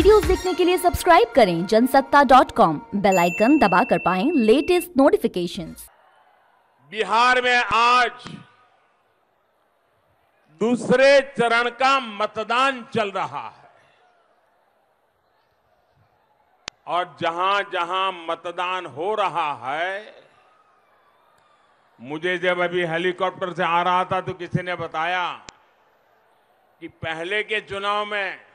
videos देखने के लिए सब्सक्राइब करें जनसत्ता डॉट कॉम बेलाइकन दबा कर पाए लेटेस्ट नोटिफिकेशन बिहार में आज दूसरे चरण का मतदान चल रहा है और जहां जहां मतदान हो रहा है मुझे जब अभी हेलीकॉप्टर से आ रहा था तो किसी ने बताया कि पहले के चुनाव में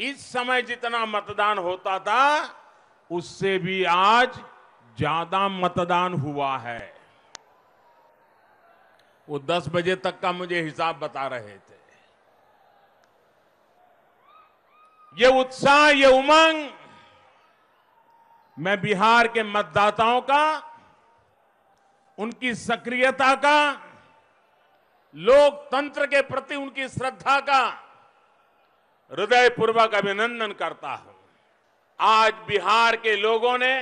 इस समय जितना मतदान होता था उससे भी आज ज्यादा मतदान हुआ है वो 10 बजे तक का मुझे हिसाब बता रहे थे ये उत्साह ये उमंग मैं बिहार के मतदाताओं का उनकी सक्रियता का लोकतंत्र के प्रति उनकी श्रद्धा का हृदयपूर्वक अभिनंदन करता हूं आज बिहार के लोगों ने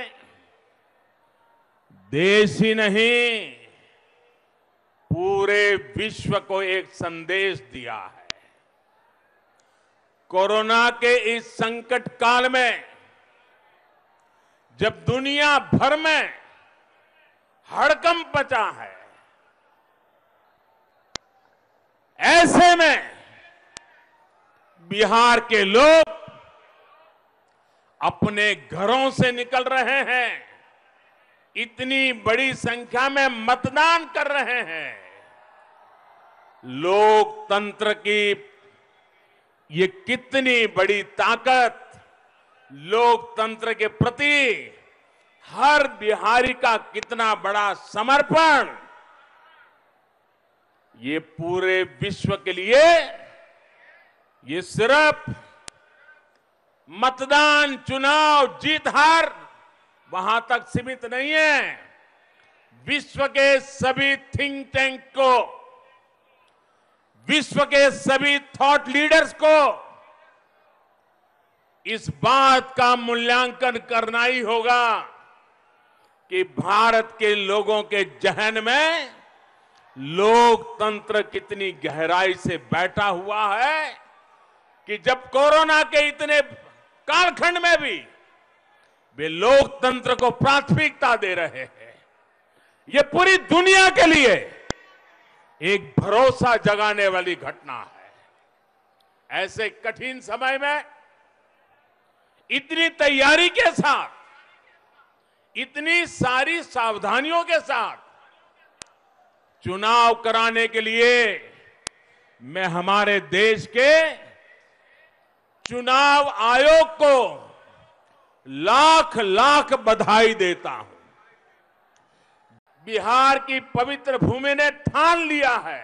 देश ही नहीं पूरे विश्व को एक संदेश दिया है कोरोना के इस संकट काल में जब दुनिया भर में हड़कंप बचा है ऐसे में बिहार के लोग अपने घरों से निकल रहे हैं इतनी बड़ी संख्या में मतदान कर रहे हैं लोकतंत्र की ये कितनी बड़ी ताकत लोकतंत्र के प्रति हर बिहारी का कितना बड़ा समर्पण ये पूरे विश्व के लिए ये सिर्फ मतदान चुनाव जीत हार वहां तक सीमित नहीं है विश्व के सभी थिंक टैंक को विश्व के सभी थॉट लीडर्स को इस बात का मूल्यांकन करना ही होगा कि भारत के लोगों के जहन में लोकतंत्र कितनी गहराई से बैठा हुआ है कि जब कोरोना के इतने कालखंड में भी वे लोकतंत्र को प्राथमिकता दे रहे हैं ये पूरी दुनिया के लिए एक भरोसा जगाने वाली घटना है ऐसे कठिन समय में इतनी तैयारी के साथ इतनी सारी सावधानियों के साथ चुनाव कराने के लिए मैं हमारे देश के चुनाव आयोग को लाख लाख बधाई देता हूं बिहार की पवित्र भूमि ने ठान लिया है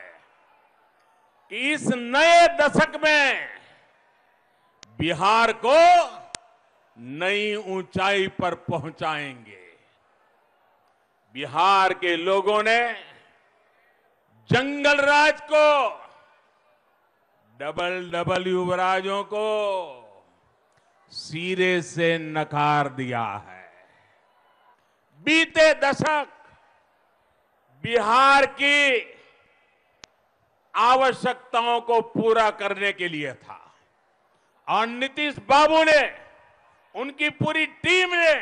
कि इस नए दशक में बिहार को नई ऊंचाई पर पहुंचाएंगे बिहार के लोगों ने जंगल राज को डबल डबल युवराजों को सिरे से नकार दिया है बीते दशक बिहार की आवश्यकताओं को पूरा करने के लिए था और नीतीश बाबू ने उनकी पूरी टीम ने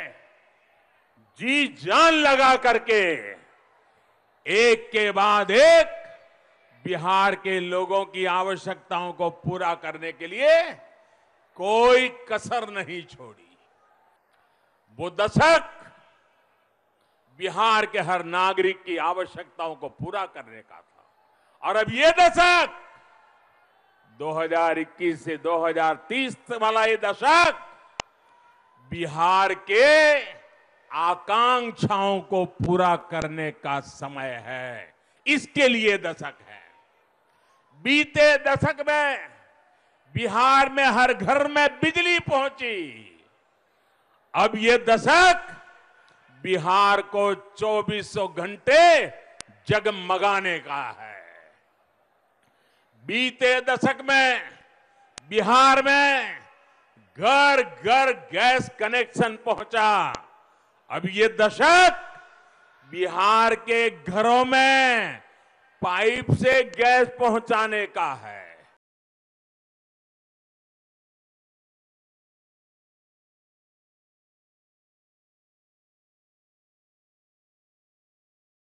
जी जान लगा करके एक के बाद एक बिहार के लोगों की आवश्यकताओं को पूरा करने के लिए कोई कसर नहीं छोड़ी वो दशक बिहार के हर नागरिक की आवश्यकताओं को पूरा करने का था और अब ये दशक 2021 से 2030 वाला ये दशक बिहार के आकांक्षाओं को पूरा करने का समय है इसके लिए दशक है बीते दशक में बिहार में हर घर में बिजली पहुंची अब ये दशक बिहार को चौबीसों घंटे जगमगाने का है बीते दशक में बिहार में घर घर गैस कनेक्शन पहुंचा अब ये दशक बिहार के घरों में पाइप से गैस पहुंचाने का है